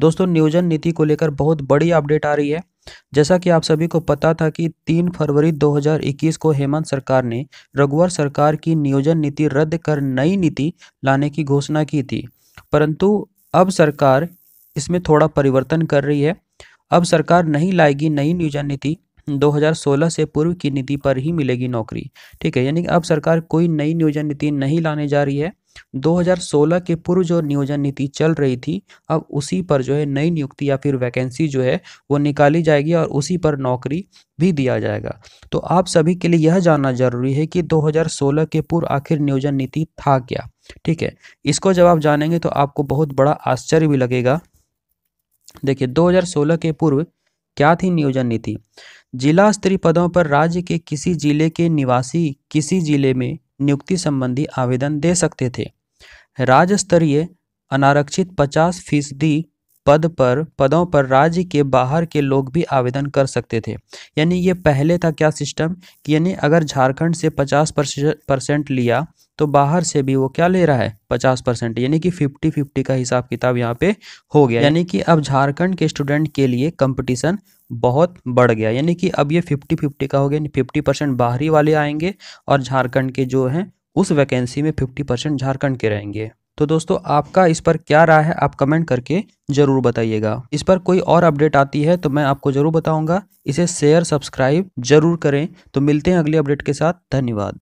दोस्तों नियोजन नीति को लेकर बहुत बड़ी अपडेट आ रही है जैसा कि आप सभी को पता था कि 3 फरवरी 2021 को हेमंत सरकार ने रघुवर सरकार की नियोजन नीति रद्द कर नई नीति लाने की घोषणा की थी परंतु अब सरकार इसमें थोड़ा परिवर्तन कर रही है अब सरकार नहीं लाएगी नई नियोजन नीति 2016 से पूर्व की नीति पर ही मिलेगी नौकरी ठीक है यानी अब सरकार कोई नई नियोजन नीति नहीं लाने जा रही है 2016 के पूर्व जो नियोजन नीति चल रही थी अब उसी पर जो है नई नियुक्ति या फिर वैकेंसी जो है वो निकाली जाएगी और उसी पर नौकरी भी दिया जाएगा तो आप सभी के लिए यह जानना जरूरी है कि 2016 के पूर्व आखिर नियोजन नीति था क्या ठीक है इसको जब आप जानेंगे तो आपको बहुत बड़ा आश्चर्य भी लगेगा देखिए दो के पूर्व क्या थी नियोजन नीति जिला स्तरीय पदों पर राज्य के किसी जिले के निवासी किसी जिले में नियुक्ति संबंधी आवेदन दे सकते थे राज्य स्तरीय अनारक्षित पचास फीसदी पद पर पदों पर राज्य के बाहर के लोग भी आवेदन कर सकते थे यानी ये पहले था क्या सिस्टम कि यानी अगर झारखंड से 50 परसेंट लिया तो बाहर से भी वो क्या ले रहा है 50 परसेंट यानी कि 50 50 का हिसाब किताब यहाँ पे हो गया यानी कि अब झारखंड के स्टूडेंट के लिए कंपटीशन बहुत बढ़ गया यानी कि अब ये फिफ्टी फिफ्टी का हो गया फिफ्टी परसेंट बाहरी वाले आएंगे और झारखंड के जो हैं उस वैकेंसी में फिफ्टी परसेंट झारखंड के रहेंगे तो दोस्तों आपका इस पर क्या राय है आप कमेंट करके ज़रूर बताइएगा इस पर कोई और अपडेट आती है तो मैं आपको ज़रूर बताऊंगा इसे शेयर सब्सक्राइब जरूर करें तो मिलते हैं अगले अपडेट के साथ धन्यवाद